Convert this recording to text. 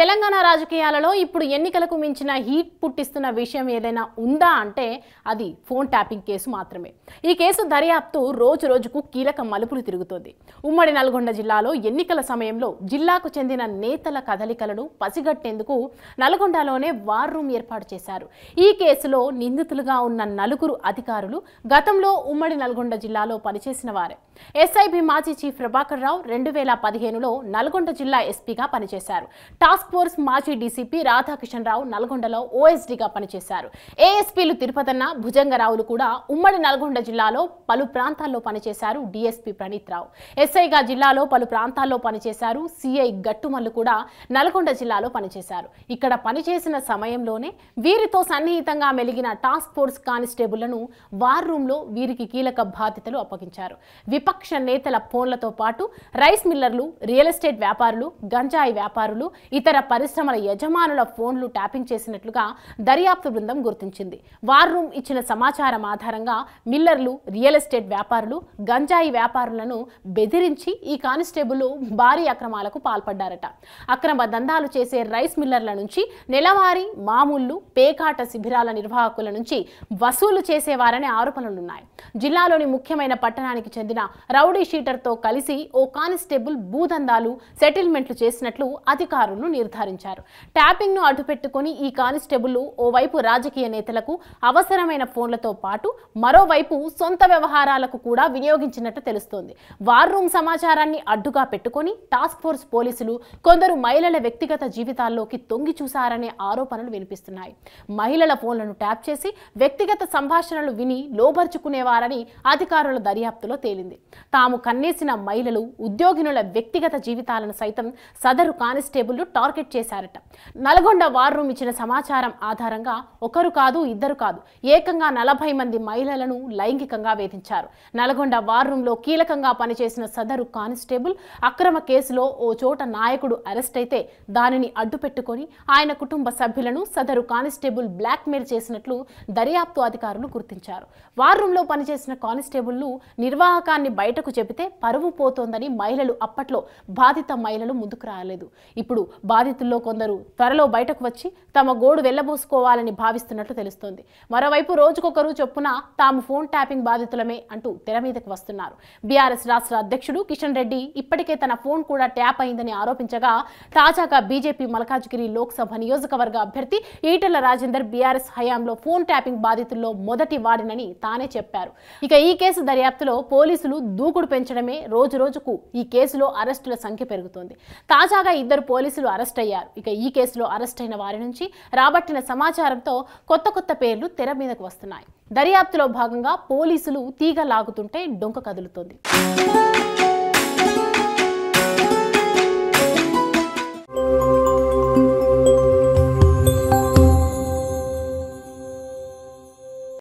తెలంగాణ రాజకీయాలలో ఇప్పుడు ఎన్నికలకు మించిన హీట్ పుట్టిస్తున్న విషయం ఏదైనా ఉందా అంటే అది ఫోన్ ట్యాపింగ్ కేసు మాత్రమే ఈ కేసు దర్యాప్తు రోజు రోజుకు కీలక మలుపులు తిరుగుతోంది ఉమ్మడి నల్గొండ జిల్లాలో ఎన్నికల సమయంలో జిల్లాకు చెందిన నేతల కదలికలను పసిగట్టేందుకు నల్గొండలోనే వార్ రూమ్ ఏర్పాటు చేశారు ఈ కేసులో నిందితులుగా ఉన్న నలుగురు అధికారులు గతంలో ఉమ్మడి నల్గొండ జిల్లాలో పనిచేసిన వారే ఎస్ఐబి మాజీ చీఫ్ ప్రభాకర్ రావు రెండు వేల పదిహేనులో నల్గొండ జిల్లా ఎస్పీగా పనిచేశారు టాస్క్ టాస్క్ ఫోర్స్ మాజీ డీసీపీ రాధాకిషన్ రావు నల్గొండలో ఓఎస్డీగా పనిచేశారు ఏఎస్పీలు తిరుపతన్న భుజంగరావులు కూడా ఉమ్మడి నల్గొండ జిల్లాలో పలు ప్రాంతాల్లో పనిచేశారు డీఎస్పీ ప్రణీత్ రావు ఎస్ఐగా జిల్లాలో పలు ప్రాంతాల్లో పనిచేశారు సిఐ గట్టుమల్లు కూడా నల్గొండ జిల్లాలో పనిచేశారు ఇక్కడ పనిచేసిన సమయంలోనే వీరితో సన్నిహితంగా మెలిగిన టాస్క్ ఫోర్స్ కానిస్టేబుళ్లను వార్ రూంలో వీరికి కీలక బాధ్యతలు అప్పగించారు విపక్ష నేతల ఫోన్లతో పాటు రైస్ మిల్లర్లు రియల్ ఎస్టేట్ వ్యాపారులు గంజాయి వ్యాపారులు ఇతర ఇతర పరిశ్రమల యజమానుల ఫోన్లు ట్యాపింగ్ చేసినట్లుగా దర్యాప్తు బృందం గుర్తించింది వార్ రూమ్ ఇచ్చిన సమాచారం ఆధారంగా మిల్లర్లు రియల్ ఎస్టేట్ వ్యాపారులు గంజాయి వ్యాపారులను బెదిరించి ఈ కానిస్టేబుల్ భారీ అక్రమాలకు పాల్పడ్డారట అక్రమ దందాలు చేసే రైస్ మిల్లర్ల నుంచి నెలవారీ మామూళ్లు పేకాట శిబిరాల నిర్వాహకుల నుంచి వసూలు చేసేవారనే ఆరోపణలున్నాయి జిల్లాలోని ముఖ్యమైన పట్టణానికి చెందిన రౌడీ షీటర్తో కలిసి ఓ కానిస్టేబుల్ భూదందాలు సెటిల్మెంట్లు చేసినట్లు అధికారులు నిర్ధారించారు ను అడ్డుపెట్టుకుని ఈ కానిస్టేబుల్ ఓవైపు రాజకీయ నేతలకు అవసరమైన ఫోన్లతో పాటు మరోవైపు సొంత వ్యవహారాలకు కూడా వినియోగించినట్టు తెలుస్తోంది వార్ రూమ్ సమాచారాన్ని అడ్డుగా పెట్టుకుని టాస్క్ ఫోర్స్ పోలీసులు కొందరు మహిళల వ్యక్తిగత జీవితాల్లోకి తొంగి చూశారనే ఆరోపణలు వినిపిస్తున్నాయి మహిళల ఫోన్లను ట్యాప్ చేసి వ్యక్తిగత సంభాషణలు విని లోబర్చుకునేవారని అధికారుల దర్యాప్తులో తేలింది తాము కన్నేసిన మహిళలు ఉద్యోగినుల వ్యక్తిగత జీవితాలను సైతం సదరు కానిస్టేబుల్ టాస్ టార్గెట్ చేశారట నల్గొండ వార్ రూమ్ ఇచ్చిన సమాచారం ఆధారంగా ఒకరు కాదు ఇద్దరు కాదు ఏకంగా నలభై మంది మహిళలను లైంగికంగా వేధించారు నల్గొండ వార్ లో కీలకంగా పనిచేసిన సదరు కానిస్టేబుల్ అక్రమ కేసులో ఓ చోట నాయకుడు అరెస్ట్ అయితే దానిని అడ్డుపెట్టుకొని ఆయన కుటుంబ సభ్యులను సదరు కానిస్టేబుల్ బ్లాక్మెయిల్ చేసినట్లు దర్యాప్తు అధికారులు గుర్తించారు వార్ లో పనిచేసిన కానిస్టేబుల్ను నిర్వాహకాన్ని బయటకు చెబితే పరువు పోతోందని మహిళలు అప్పట్లో బాధిత మహిళలు ముందుకు రాలేదు ఇప్పుడు బాధితుల్లో కొందరు త్వరలో బయటకు వచ్చి తమ గోడు వెళ్లబోసుకోవాలని భావిస్తున్నట్లు తెలుస్తోంది మరోవైపు రోజుకొకరు చొప్పున తాము ఫోన్ ట్యాపింగ్ బాధితులమే అంటూ తెర మీదకు వస్తున్నారు బీఆర్ఎస్ రాష్ట్ర అధ్యక్షుడు కిషన్ రెడ్డి ఇప్పటికే తన ఫోన్ కూడా ట్యాప్ అయిందని ఆరోపించగా తాజాగా బీజేపీ మల్కాజ్గిరి లోక్సభ నియోజకవర్గ అభ్యర్థి ఈటల రాజేందర్ బీఆర్ఎస్ హయాంలో ఫోన్ ట్యాపింగ్ బాధితుల్లో మొదటి వాడినని తానే చెప్పారు ఇక ఈ కేసు దర్యాప్తులో పోలీసులు దూకుడు పెంచడమే రోజు రోజుకు ఈ కేసులో అరెస్టుల సంఖ్య పెరుగుతోంది తాజాగా ఇద్దరు పోలీసులు అరెస్ట్ అరెస్ట్ అయ్యారు ఇక ఈ కేసులో అరెస్ట్ అయిన వారి నుంచి రాబట్టిన సమాచారంతో కొత్త కొత్త పేర్లు తెర మీదకు వస్తున్నాయి దర్యాప్తులో భాగంగా పోలీసులు తీగ లాగుతుంటే డొంక కదులుతోంది